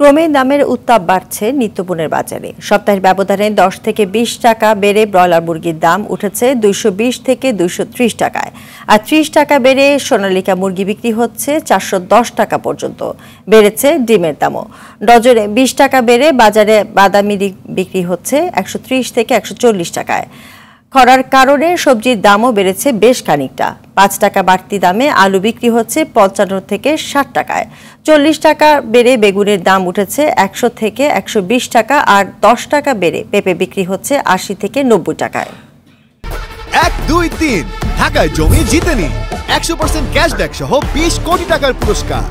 ক্রমে দামের উত্তাপ বাড়ছে নিত্যপণের বাজারে সপ্তাহের ব্যবধানে দশ থেকে ২০ টাকা বেড়ে ব্রয়লার মুরগির দাম উঠেছে দুইশো থেকে দুইশো টাকায় আর ত্রিশ টাকা বেড়ে সোনালিকা মুরগি বিক্রি হচ্ছে চারশো টাকা পর্যন্ত বেড়েছে ডিমের দামও ডজনে ২০ টাকা বেড়ে বাজারে বাদামি বিক্রি হচ্ছে একশো থেকে একশো টাকায় খরার কারণে সবজির দামও বেড়েছে বেশ খানিকটা পাঁচ টাকা বাড়তি দামে আলু বিক্রি হচ্ছে পঞ্চান্ন থেকে ষাট টাকায় চল্লিশ টাকা বেড়ে বেগুনের দাম উঠেছে একশো থেকে একশো টাকা আর দশ টাকা বেড়ে পেঁপে বিক্রি হচ্ছে আশি থেকে নব্বই টাকায় এক দুই তিন ঢাকায় জমি জিতে একশো পার্সেন্ট ক্যাশব্যাক সহ বিশ কোটি টাকার পুরস্কার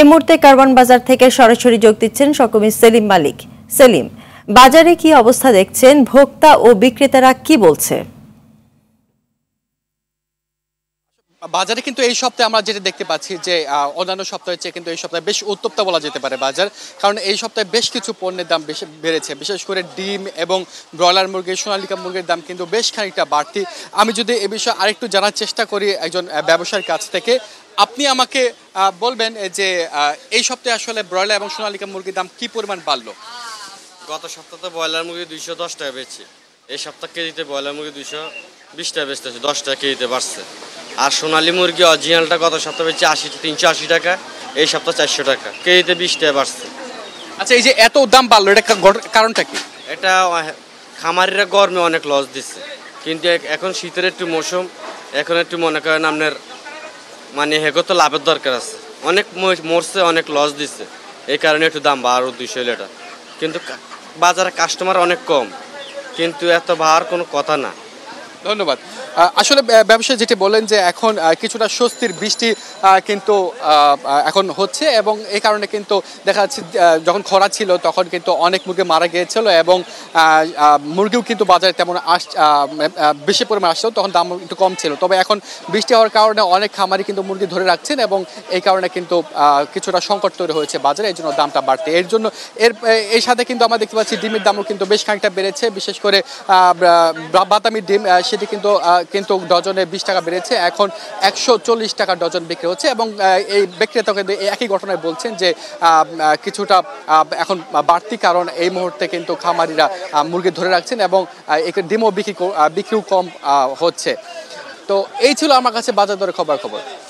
এই মুহূর্তে কারবান বাজার থেকে সরাসরি যোগ দিচ্ছেন সকমি সেলিম মালিক সেলিম বাজারে কি অবস্থা দেখছেন ভোক্তা ও বিক্রেতারা কি বলছে বাজারে কিন্তু এই সপ্তাহে আমরা যেটা দেখতে পাচ্ছি যে অন্যান্য সপ্তাহের চেয়ে কিন্তু এই সপ্তাহে বেশ উত্তপ্ত বলা যেতে পারে বাজার কারণ এই সপ্তাহে বেশ কিছু পণ্যের দাম বেশি বেড়েছে বিশেষ করে ডিম এবং ব্রয়লার মুরগি সোনালিকা মুরগির দাম কিন্তু বেশ খানিকটা বাড়তি আমি যদি এ বিষয়ে আরেকটু জানার চেষ্টা করি একজন ব্যবসার কাছ থেকে আপনি আমাকে বলবেন যে এই সপ্তাহে আসলে ব্রয়লার এবং সোনালিকা মুরগির দাম কি পরিমাণ বাড়লো গত সপ্তাহে ব্রয়লার মুরগি দুইশো দশ টাকা বেড়েছে এই সপ্তাহ কেজিতে ব্রয়লার মুরগি দুইশো বিশ টাকা বেচতেছে দশ টাকা কেজিতে বাড়ছে আর সোনালি মুরগি অরিজিনালটা গত সপ্তাহ বেচছে আশি তিনশো আশি টাকা এই সপ্তাহ চারশো টাকা কেজিতে বিশ টাকা বাড়ছে আচ্ছা এই যে এত দাম বাড়লো এটা কারণটা কি এটা খামারিরা গরমে অনেক লস দিচ্ছে কিন্তু এখন শীতের একটু মৌসুম এখন একটু মনে করেন আপনার মানে হেগো তো লাভের দরকার আছে অনেক মরছে অনেক লস দিচ্ছে এই কারণে একটু দাম বাড়ো দুইশো এটা কিন্তু বাজারে কাস্টমার অনেক কম কিন্তু এত বাড়ার কোনো কথা না ধন্যবাদ আসলে ব্যবসায়ী যেটি বলেন যে এখন কিছুটা স্বস্তির বৃষ্টি কিন্তু এখন হচ্ছে এবং এই কারণে কিন্তু দেখা যাচ্ছে যখন খরা ছিল তখন কিন্তু অনেক মুরগি মারা গিয়েছিল এবং মুরগিও কিন্তু বাজারে তেমন আস বেশি পরিমাণে আসছিল তখন দাম একটু কম ছিল তবে এখন বৃষ্টি হওয়ার কারণে অনেক খামারি কিন্তু মুরগি ধরে রাখছেন এবং এই কারণে কিন্তু কিছুটা সংকট তৈরি হয়েছে বাজারে এই জন্য দামটা বাড়তে এর জন্য এর এর সাথে কিন্তু আমরা দেখতে পাচ্ছি ডিমের দামও কিন্তু বেশ খানিকটা বেড়েছে বিশেষ করে বাদামি ডিম সেটি কিন্তু কিন্তু ডজনে বিশ টাকা বেড়েছে এখন একশো চল্লিশ টাকা ডজন বিক্রি হচ্ছে এবং এই বিক্রেতা কিন্তু একই ঘটনায় বলছেন যে কিছুটা এখন বাড়তি কারণ এই মুহূর্তে কিন্তু খামারিরা মুরগি ধরে রাখছেন এবং ডিমও বিক্রি বিক্রিও কম হচ্ছে তো এই ছিল আমার কাছে বাজার দরে খবর খবর